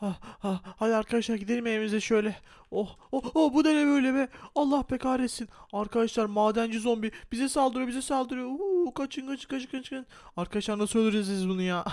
Ha, ha, hadi arkadaşlar gidelim evimize şöyle. Oh, oh, oh bu da ne böyle be? Allah be kahretsin. Arkadaşlar madenci zombi bize saldırıyor, bize saldırıyor. Uuu, kaçın, kaçın, kaçın, kaçın. Arkadaşlar nasıl öldüreceğiz biz bunu ya?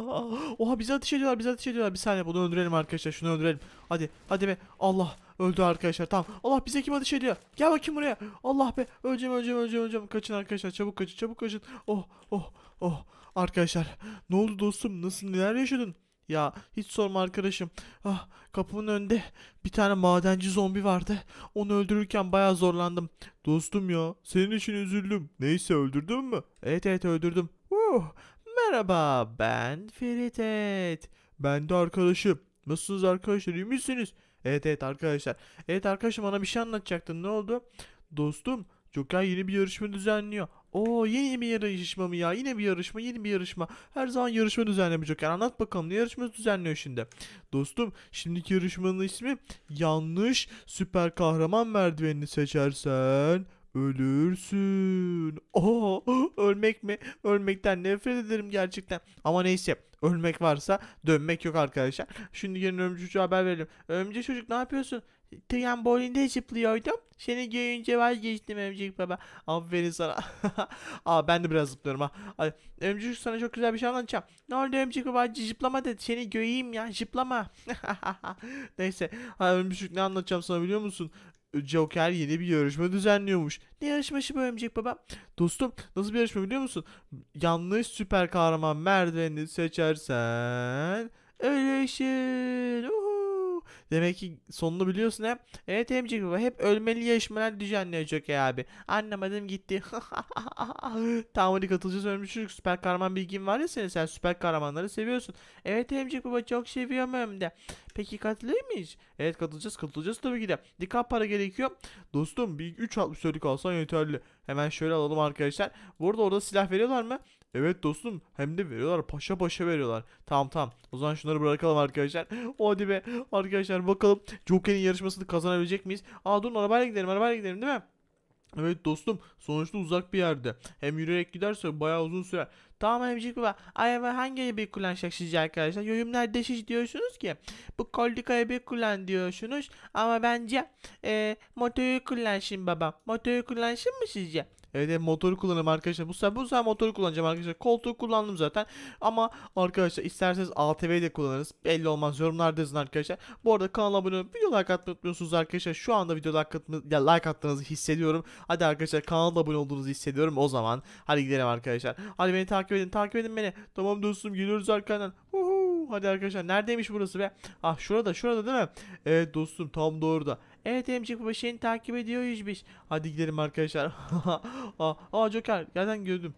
Oha bize ateş ediyorlar, bize ateş ediyorlar. Bir saniye bunu öldürelim arkadaşlar, şunu öldürelim. Hadi, hadi be. Allah öldü arkadaşlar. Tamam. Allah bize kim ateş ediyor? Gel bakayım buraya. Allah be. Öleceğim, öleceğim, öleceğim, öleceğim. Kaçın arkadaşlar. Çabuk kaçın, çabuk kaçın. Oh, oh, oh. Arkadaşlar ne oldu dostum? Nasıl neler yaşadın? Ya hiç sorma arkadaşım. Ah, kapımın önünde bir tane madenci zombi vardı. Onu öldürürken baya zorlandım. Dostum ya senin için üzüldüm. Neyse öldürdün mü? Evet evet öldürdüm. Uh, merhaba ben Ferit Et. Ben de arkadaşım. Nasılsınız arkadaşlar iyi misiniz? Evet evet arkadaşlar. Evet arkadaşım bana bir şey anlatacaktın ne oldu? Dostum Joker yeni bir yarışma düzenliyor. O yeni bir yarışma mı ya? Yine bir yarışma, yeni bir yarışma. Her zaman yarışma düzenlemiş Joker. Anlat bakalım ne yarışma düzenliyor şimdi? Dostum, şimdiki yarışmanın ismi yanlış süper kahraman merdivenini seçersen ölürsün. Oo, ölmek mi? Ölmekten nefret ederim gerçekten. Ama neyse ölmek varsa dönmek yok arkadaşlar. Şimdi gelin örümcü çocuğa haber verelim. Örümcü çocuk ne yapıyorsun? trambolinde zıplıyordum. Seni görünce vazgeçtim Ömcük baba. Aferin sana. Aa ben de biraz zıplıyorum ha. Ay, Ömcük sana çok güzel bir şey anlatacağım. Ne oldu Ömcük baba zıplama dedi. Seni göreyim ya zıplama. Neyse. Ha, Ömcük ne anlatacağım sana biliyor musun? Joker yeni bir yarışma düzenliyormuş. Ne yarışması bu Ömcek Baba? Dostum nasıl bir yarışma biliyor musun? Yanlış süper kahraman merdiveni seçersen ölürsün. Demek ki sonunu biliyorsun hep. Evet emcik baba hep ölmeli yarışmalar düzenliyor Joker abi. Anlamadım gitti. tamam hadi katılacağız ölmüş şey çocuk. Süper kahraman bilgin var ya senin sen süper kahramanları seviyorsun. Evet emcik baba çok seviyorum hem de. Peki katılıyor muyuz? Evet katılacağız katılacağız tabii ki de. Dikkat para gerekiyor. Dostum bir 3.64'lük alsan yeterli. Hemen şöyle alalım arkadaşlar. Burada orada silah veriyorlar mı? Evet dostum hem de veriyorlar paşa paşa veriyorlar. Tamam tamam o zaman şunları bırakalım arkadaşlar. Hadi be arkadaşlar bakalım Joker'in yarışmasını kazanabilecek miyiz? Aa durun arabayla gidelim arabayla gidelim değil mi? Evet dostum sonuçta uzak bir yerde. Hem yürüyerek giderse bayağı uzun sürer. Tamam hemşik baba. Araba hangi arabayı kullanacak sizce arkadaşlar? Yorumlarda siz diyorsunuz ki bu koldik arabayı kullan diyorsunuz. Ama bence e, motoru kullansın baba. Motoru kullansın mı sizce? Evet motoru kullanırım arkadaşlar. Bu sefer, bu sefer motoru kullanacağım arkadaşlar. Koltuğu kullandım zaten. Ama arkadaşlar isterseniz ATV de kullanırız. Belli olmaz. Yorumlarda yazın arkadaşlar. Bu arada kanala abone olup video like atmayı unutmuyorsunuz arkadaşlar. Şu anda video like, like attığınızı hissediyorum. Hadi arkadaşlar kanala abone olduğunuzu hissediyorum. O zaman hadi gidelim arkadaşlar. Hadi beni takip edin. Takip edin beni. Tamam dostum geliyoruz arkadan. Hadi arkadaşlar neredeymiş burası be? Ah şurada şurada değil mi? Evet dostum tam doğru da. Evet emcik baba seni takip ediyor 105. Hadi gidelim arkadaşlar. aa, aa Joker yerden gördüm.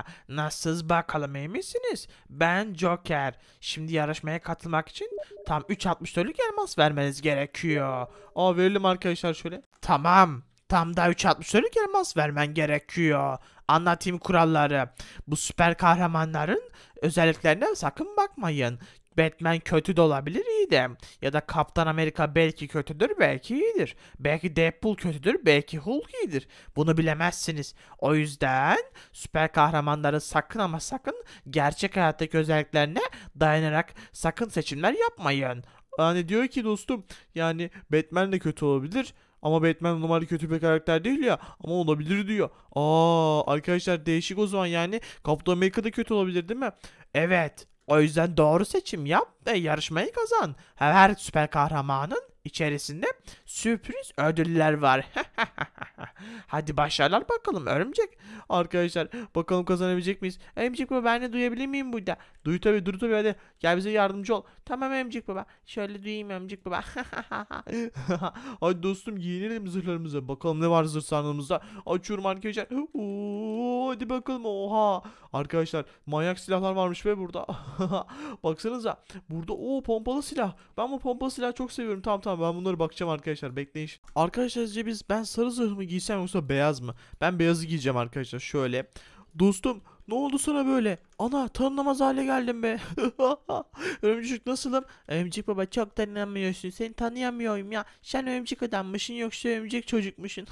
Nasılsınız bakalım iyi misiniz? Ben Joker. Şimdi yarışmaya katılmak için tam 360 3.64'lük elmas vermeniz gerekiyor. Aa verelim arkadaşlar şöyle. Tamam. Tam da 360 3.64'lük elmas vermen gerekiyor. Anlatayım kuralları. Bu süper kahramanların özelliklerine sakın bakmayın. Batman kötü de olabilir iyi de. Ya da Kaptan Amerika belki kötüdür belki iyidir. Belki Deadpool kötüdür belki Hulk iyidir. Bunu bilemezsiniz. O yüzden süper kahramanları sakın ama sakın gerçek hayattaki özelliklerine dayanarak sakın seçimler yapmayın. Yani diyor ki dostum yani Batman de kötü olabilir. Ama Batman normalde kötü bir karakter değil ya. Ama olabilir diyor. Aa arkadaşlar değişik o zaman yani. Kaptan Amerika da kötü olabilir değil mi? Evet. O yüzden doğru seçim yap ve yarışmayı kazan. Her süper kahramanın içerisinde sürpriz ödüller var. Hadi başarılar bakalım örümcek. Arkadaşlar bakalım kazanabilecek miyiz? Örümcek baba ben de duyabilir miyim burada? Duy tabii dur tabii hadi gel bize yardımcı ol. Tamam örümcek baba. Şöyle duyayım örümcek baba. Hadi dostum giyinelim zırhlarımıza. Bakalım ne var zırh sandığımızda. Açıyorum arkadaşlar. Oo, hadi bakalım oha. Arkadaşlar manyak silahlar varmış ve burada. Baksanıza. Burada o pompalı silah. Ben bu pompalı silahı çok seviyorum. Tamam tamam ben bunları bakacağım arkadaşlar. Bekleyin. Arkadaşlar sizce biz ben sarı zırh mı giysem yoksa beyaz mı? Ben beyazı giyeceğim arkadaşlar. Şöyle. Dostum ne oldu sana böyle? Ana tanınamaz hale geldim be. örümcük nasılım? Örümcük baba çok tanınamıyorsun. Seni tanıyamıyorum ya. Sen örümcük adammışsın yoksa örümcek çocukmuşsun.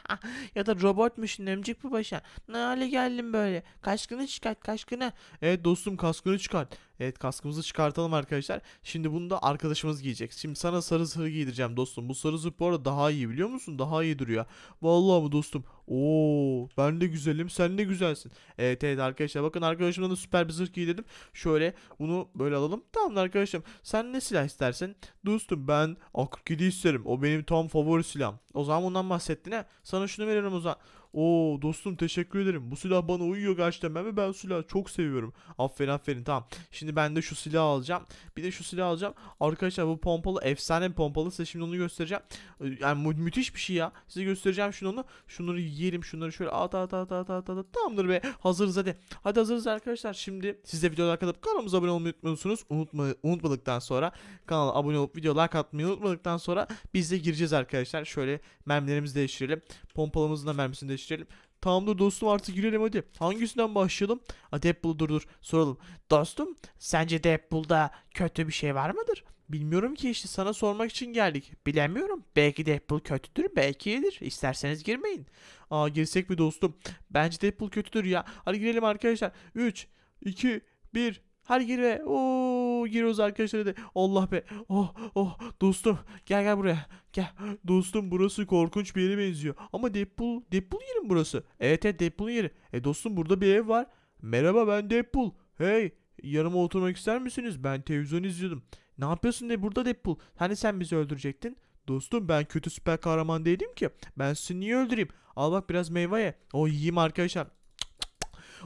ya da robotmuşsun örümcek baba sen. Ne hale geldim böyle. Kaskını çıkart kaskını. Evet dostum kaskını çıkart. Evet kaskımızı çıkartalım arkadaşlar. Şimdi bunu da arkadaşımız giyecek. Şimdi sana sarı zırh giydireceğim dostum. Bu sarı zırh bu arada daha iyi biliyor musun? Daha iyi duruyor. Vallahi mı dostum? Oo ben de güzelim sen de güzelsin. Evet evet arkadaşlar bakın arkadaşımda yıldız süper bir zırh giy dedim. Şöyle bunu böyle alalım. Tamam arkadaşım sen ne silah istersin? Dostum ben A47 isterim. O benim tam favori silahım. O zaman bundan bahsettin he. Sana şunu veriyorum o zaman. Oo dostum teşekkür ederim. Bu silah bana uyuyor gerçekten. Ben, ben silahı çok seviyorum. Aferin aferin tamam. Şimdi ben de şu silahı alacağım. Bir de şu silahı alacağım. Arkadaşlar bu pompalı efsane bir pompalı. Size şimdi onu göstereceğim. Ee, yani mü müthiş bir şey ya. Size göstereceğim şunu onu. Şunları yiyelim. Şunları şöyle at at at at at at. Tamamdır be. Hazırız hadi. Hadi hazırız arkadaşlar. Şimdi siz de videolar katıp kanalımıza abone olmayı unutmuyorsunuz. Unutma, unutmadıktan sonra kanala abone olup videolar katmayı unutmadıktan sonra biz de gireceğiz arkadaşlar. Şöyle mermilerimizi değiştirelim. Pompalımızın da mermisini değiştirelim geliştirelim. Tamamdır dostum artık girelim hadi. Hangisinden başlayalım? Hadi Apple dur dur soralım. Dostum sence Deadpool'da kötü bir şey var mıdır? Bilmiyorum ki işte sana sormak için geldik. Bilemiyorum. Belki Deadpool kötüdür, belki iyidir. İsterseniz girmeyin. Aa girsek mi dostum? Bence Deadpool kötüdür ya. Hadi girelim arkadaşlar. 3, 2, 1. Hadi gir ve ooo giriyoruz arkadaşlar. Hadi. Allah be. Oh oh dostum gel gel buraya. Gel dostum burası korkunç bir yere benziyor. Ama Deadpool, Deadpool yeri mi burası? Evet evet Deadpool'un yeri. E dostum burada bir ev var. Merhaba ben Deadpool. Hey yanıma oturmak ister misiniz? Ben televizyon izliyordum. Ne yapıyorsun de burada Deadpool? Hani sen bizi öldürecektin? Dostum ben kötü süper kahraman değilim ki. Ben seni niye öldüreyim? Al bak biraz meyve ye. O yiyeyim arkadaşlar.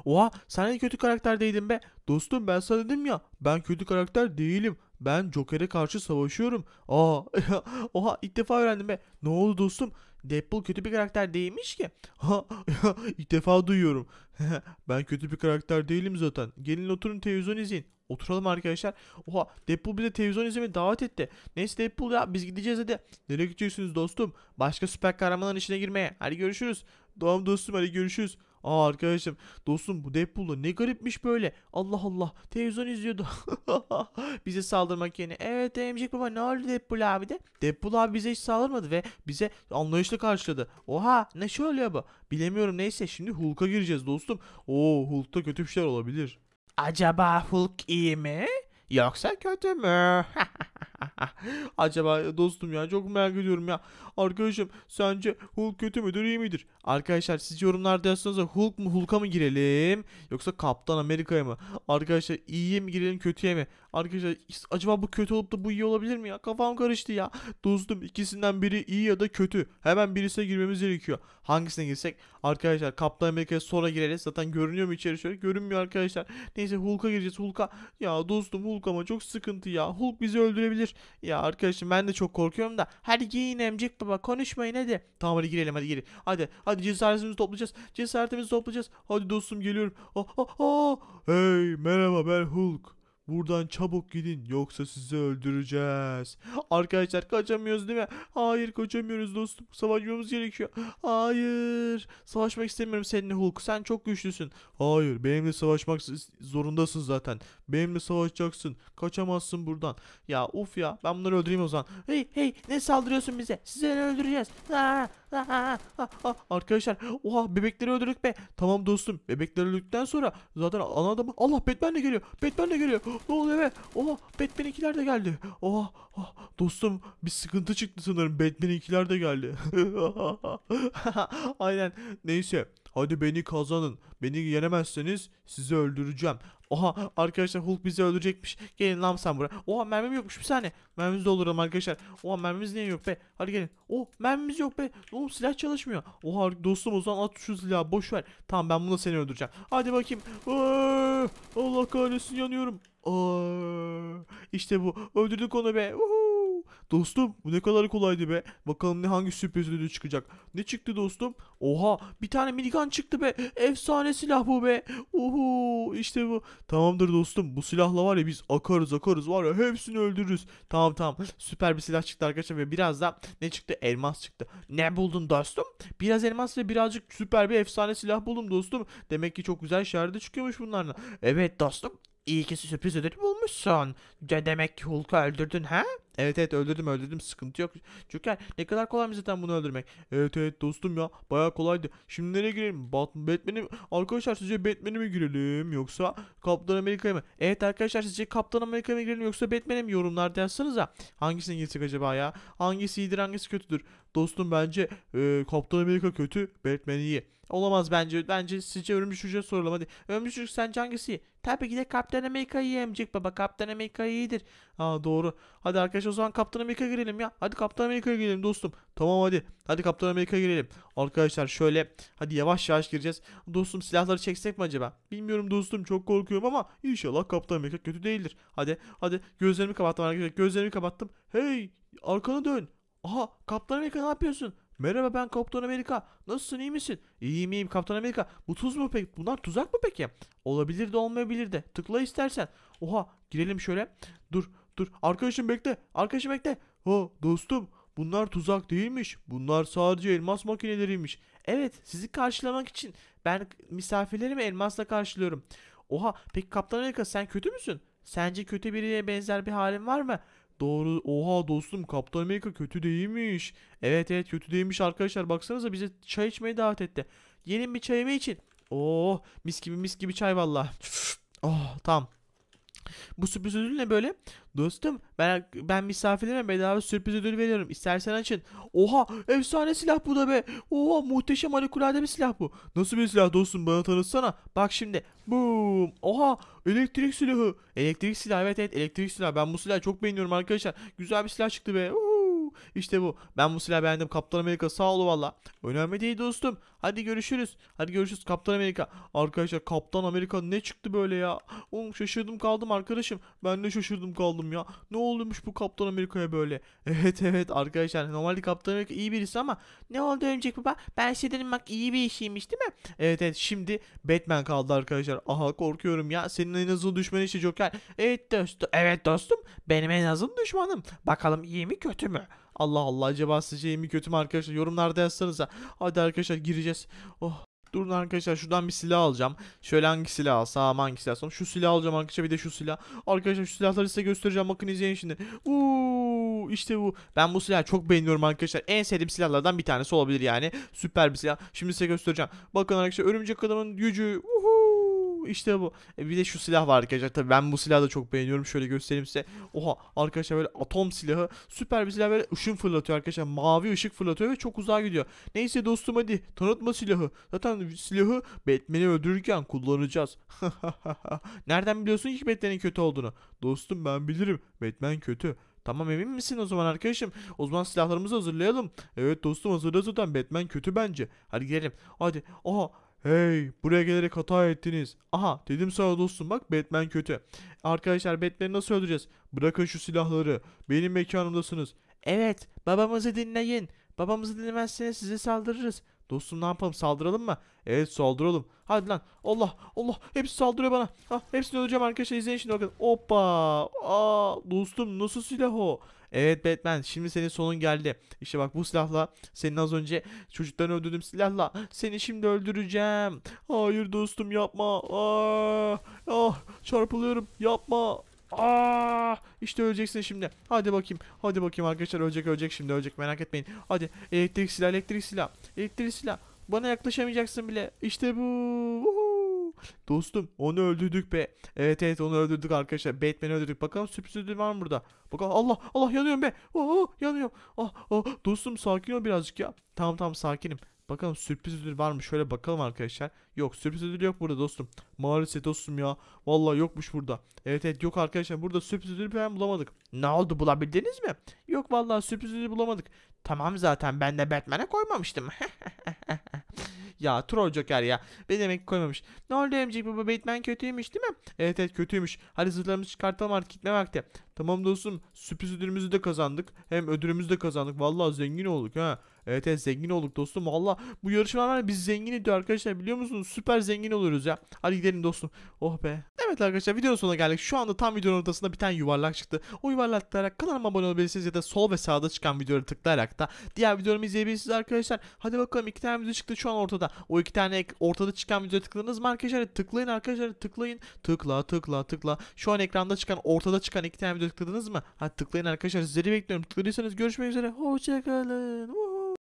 Oha sen de kötü değildin be. Dostum ben sana dedim ya ben kötü karakter değilim. Ben Joker'e karşı savaşıyorum. Aa oha ilk defa öğrendim be. Ne oldu dostum? Deadpool kötü bir karakter değilmiş ki. Ha, ilk defa duyuyorum. ben kötü bir karakter değilim zaten. Gelin oturun televizyon izleyin. Oturalım arkadaşlar. Oha Deadpool bize televizyon izlemeye davet etti. Neyse Deadpool ya biz gideceğiz hadi. Nereye gideceksiniz dostum? Başka süper kahramanların içine girmeye. Hadi görüşürüz. Doğum dostum hadi görüşürüz. Aa arkadaşım dostum bu Deadpool'da ne garipmiş böyle. Allah Allah televizyon izliyordu. bize saldırmak yerine. Evet emcik baba ne oldu Deadpool abi de. Deadpool abi bize hiç saldırmadı ve bize anlayışla karşıladı. Oha ne şey oluyor bu. Bilemiyorum neyse şimdi Hulk'a gireceğiz dostum. Oo Hulk'ta kötü bir şeyler olabilir. Acaba Hulk iyi mi? Yoksa kötü mü? Acaba dostum ya çok merak ediyorum ya. Arkadaşım sence Hulk kötü müdür iyi midir? Arkadaşlar siz yorumlarda yazsanız Hulk mu Hulk'a mı girelim? Yoksa Kaptan Amerika'ya mı? Arkadaşlar iyiye mi girelim kötüye mi? Arkadaşlar acaba bu kötü olup da bu iyi olabilir mi ya? Kafam karıştı ya. Dostum ikisinden biri iyi ya da kötü. Hemen birisine girmemiz gerekiyor. Hangisine girsek? Arkadaşlar Kaptan Amerika'ya sonra gireriz. Zaten görünüyor mu içeri şöyle? Görünmüyor arkadaşlar. Neyse Hulk'a gireceğiz Hulk'a. Ya dostum Hulk ama çok sıkıntı ya. Hulk bizi öldürebilir olabilir. Ya arkadaşım ben de çok korkuyorum da. Hadi giyin emcik baba konuşmayın hadi. Tamam hadi girelim hadi girelim. Hadi hadi cesaretimizi toplayacağız. Cesaretimizi toplayacağız. Hadi dostum geliyorum. Oh, oh, oh. Hey merhaba ben Hulk. Buradan çabuk gidin yoksa sizi öldüreceğiz. Arkadaşlar kaçamıyoruz değil mi? Hayır kaçamıyoruz dostum. Savaşmamız gerekiyor. Hayır. Savaşmak istemiyorum seninle Hulk. Sen çok güçlüsün. Hayır benimle savaşmak zorundasın zaten. Benimle savaşacaksın. Kaçamazsın buradan. Ya uf ya ben bunları öldüreyim o zaman. Hey hey ne saldırıyorsun bize? Sizi öldüreceğiz. Aa. Arkadaşlar oha bebekleri öldürdük be. Tamam dostum bebekleri öldürdükten sonra zaten ana adamı Allah Batman de geliyor. Batman de geliyor. Ne oluyor be? Oha Batman ikiler de geldi. Oha, oha dostum bir sıkıntı çıktı sanırım. Batman ikiler de geldi. Aynen neyse. Hadi beni kazanın. Beni yenemezseniz sizi öldüreceğim. Oha arkadaşlar Hulk bizi öldürecekmiş. Gelin lan sen buraya. Oha mermim yokmuş bir saniye. Mermimizi dolduralım arkadaşlar. Oha mermimiz niye yok be? Hadi gelin. Oh mermimiz yok be. Oğlum silah çalışmıyor. Oha dostum o zaman at şu silahı boş ver. Tamam ben bunu seni öldüreceğim. Hadi bakayım. Aa, Allah kahretsin yanıyorum. Aa, işte bu. Öldürdük onu be. Uhu. Dostum bu ne kadar kolaydı be. Bakalım ne hangi sürpriz ödülü çıkacak. Ne çıktı dostum? Oha bir tane minigun çıktı be. Efsane silah bu be. Uhu işte bu. Tamamdır dostum bu silahla var ya biz akarız akarız var ya hepsini öldürürüz. Tamam tamam süper bir silah çıktı arkadaşlar ve biraz da ne çıktı? Elmas çıktı. Ne buldun dostum? Biraz elmas ve birazcık süper bir efsane silah buldum dostum. Demek ki çok güzel şerde çıkıyormuş bunlarla. Evet dostum. İyi ki sürpriz ödülü bulmuşsun. Demek ki Hulk'u öldürdün ha? Evet evet öldürdüm öldürdüm sıkıntı yok. Çünkü ne kadar kolay mı zaten bunu öldürmek. Evet evet dostum ya baya kolaydı. Şimdi nereye girelim? Batman'i arkadaşlar sizce Batman'e mi girelim yoksa Kaptan Amerika'ya mı? Evet arkadaşlar sizce Kaptan Amerika'ya mı girelim yoksa Batman'e mi yorumlarda yazsanıza. Hangisine girsek acaba ya? Hangisi iyidir hangisi kötüdür? Dostum bence e, Kaptan Amerika kötü Batman iyi. Olamaz bence. Bence sizce Örümcül Çocuk'a soralım hadi. Örümcül Çocuk sence hangisi iyi? Tabii ki de Kaptan Amerika iyi emcik baba. Kaptan Amerika iyidir. Aa doğru. Hadi arkadaşlar o zaman Kaptan Amerika girelim ya. Hadi Kaptan Amerika'ya girelim dostum. Tamam hadi. Hadi Kaptan Amerika'ya girelim. Arkadaşlar şöyle hadi yavaş yavaş gireceğiz. Dostum silahları çeksek mi acaba? Bilmiyorum dostum çok korkuyorum ama inşallah Kaptan Amerika kötü değildir. Hadi hadi gözlerimi kapattım arkadaşlar. Gözlerimi kapattım. Hey arkana dön. Aha Kaptan Amerika ne yapıyorsun? Merhaba ben Kaptan Amerika. Nasılsın iyi misin? İyiyim iyiyim Kaptan Amerika. Bu tuz mu pek? Bunlar tuzak mı peki? Olabilir de olmayabilir de. Tıkla istersen. Oha girelim şöyle. Dur dur. Arkadaşım bekle. Arkadaşım bekle. Ha dostum. Bunlar tuzak değilmiş. Bunlar sadece elmas makineleriymiş. Evet sizi karşılamak için ben misafirlerimi elmasla karşılıyorum. Oha peki Kaptan Amerika sen kötü müsün? Sence kötü birine benzer bir halin var mı? Doğru. Oha dostum Kaptan Amerika kötü değilmiş. Evet evet kötü değilmiş arkadaşlar. Baksanıza bize çay içmeye davet etti. Gelin bir çayımı için. Oh mis gibi mis gibi çay valla. oh ah, tamam. Bu sürpriz ödül ne böyle dostum ben ben misafirlerime bedava sürpriz ödül veriyorum. İstersen açın. Oha efsane silah bu da be. Oha muhteşem harikulade bir silah bu. Nasıl bir silah dostum bana tanıtsana. Bak şimdi. Boom. Oha elektrik silahı. Elektrik silahı evet evet elektrik silahı. Ben bu silahı çok beğeniyorum arkadaşlar. Güzel bir silah çıktı be. Oo. İşte bu. Ben bu silah beğendim. Kaptan Amerika sağ ol valla. Önemli değil dostum. Hadi görüşürüz. Hadi görüşürüz Kaptan Amerika. Arkadaşlar Kaptan Amerika ne çıktı böyle ya? Oğlum şaşırdım kaldım arkadaşım. Ben de şaşırdım kaldım ya. Ne olmuş bu Kaptan Amerika'ya böyle? Evet evet arkadaşlar. Normalde Kaptan Amerika iyi birisi ama ne oldu Örümcek Baba? Ben size dedim bak iyi bir işiymiş değil mi? Evet evet şimdi Batman kaldı arkadaşlar. Aha korkuyorum ya. Senin en azı düşmanı işte Joker. Evet dostum. Evet dostum. Benim en azı düşmanım. Bakalım iyi mi kötü mü? Allah Allah acaba sizce mi kötü mü arkadaşlar yorumlarda yazsanıza. Hadi arkadaşlar gireceğiz. Oh Durun arkadaşlar şuradan bir silah alacağım. Şöyle hangi silah alsam hangi silah alsam. Şu silah alacağım arkadaşlar bir de şu silah. Arkadaşlar şu silahları size göstereceğim. Bakın izleyin şimdi. Uuu işte bu. Ben bu silahı çok beğeniyorum arkadaşlar. En sevdiğim silahlardan bir tanesi olabilir yani. Süper bir silah. Şimdi size göstereceğim. Bakın arkadaşlar örümcek adamın gücü. Uhu bu işte bu. E bir de şu silah var arkadaşlar. Tabii ben bu silahı da çok beğeniyorum. Şöyle göstereyim size. Oha arkadaşlar böyle atom silahı. Süper bir silah böyle ışın fırlatıyor arkadaşlar. Mavi ışık fırlatıyor ve çok uzağa gidiyor. Neyse dostum hadi tanıtma silahı. Zaten silahı Batman'i öldürürken kullanacağız. Nereden biliyorsun ki Batman'in kötü olduğunu? Dostum ben bilirim. Batman kötü. Tamam emin misin o zaman arkadaşım? O zaman silahlarımızı hazırlayalım. Evet dostum hazırla zaten Batman kötü bence. Hadi gidelim. Hadi. Oha. Hey buraya gelerek hata ettiniz. Aha dedim sana dostum bak Batman kötü. Arkadaşlar Batman'i nasıl öldüreceğiz? Bırakın şu silahları. Benim mekanımdasınız. Evet babamızı dinleyin. Babamızı dinlemezseniz size saldırırız. Dostum ne yapalım saldıralım mı? Evet saldıralım. Hadi lan Allah Allah hepsi saldırıyor bana. Ha, hepsini öldüreceğim arkadaşlar izleyin şimdi bakın. Hoppa. Aa, dostum nasıl silah o? Evet Batman şimdi senin sonun geldi. İşte bak bu silahla senin az önce çocuktan öldürdüğüm silahla seni şimdi öldüreceğim. Hayır dostum yapma. Aa, ah, ah, çarpılıyorum yapma. Aa, ah, işte öleceksin şimdi. Hadi bakayım. Hadi bakayım arkadaşlar ölecek ölecek şimdi ölecek merak etmeyin. Hadi elektrik silah elektrik silah. Elektrik silah. Bana yaklaşamayacaksın bile. İşte bu. Uhu. Dostum onu öldürdük be. Evet evet onu öldürdük arkadaşlar. Batman'i öldürdük. Bakalım sürpriz ödül var mı burada? Bakalım Allah Allah yanıyorum be. Oo, oh, oh, yanıyorum. Ah, ah, dostum sakin ol birazcık ya. Tamam tamam sakinim. Bakalım sürpriz ödül var mı? Şöyle bakalım arkadaşlar. Yok sürpriz ödül yok burada dostum. Maalesef dostum ya. Vallahi yokmuş burada. Evet evet yok arkadaşlar burada sürpriz ödül falan bulamadık. Ne oldu bulabildiniz mi? Yok vallahi sürpriz ödül bulamadık. Tamam zaten ben de Batman'e koymamıştım. ya troll joker ya. Ne demek koymamış. Ne oldu emcik baba Batman kötüymüş değil mi? Evet evet kötüymüş. Hadi zırhlarımızı çıkartalım artık gitme vakti. Tamam dostum sürpriz ödülümüzü de kazandık. Hem ödülümüzü de kazandık. Vallahi zengin olduk ha. Evet evet zengin olduk dostum. Valla bu yarışma var biz zengin ediyor arkadaşlar biliyor musunuz? Süper zengin oluruz ya. Hadi gidelim dostum. Oh be. Evet arkadaşlar videonun sonuna geldik. Şu anda tam videonun ortasında bir tane yuvarlak çıktı. O yuvarlaklayarak kanalıma abone olabilirsiniz ya da sol ve sağda çıkan videoları tıklayarak da diğer videomu izleyebilirsiniz arkadaşlar. Hadi bakalım iki tane video çıktı şu an ortada. O iki tane ortada çıkan videoya tıkladınız mı arkadaşlar? Tıklayın arkadaşlar tıklayın. Tıkla tıkla tıkla. Şu an ekranda çıkan ortada çıkan iki tane video tıkladınız mı? Hadi tıklayın arkadaşlar. Sizleri bekliyorum. tıklıyorsanız görüşmek üzere. Hoşçakalın.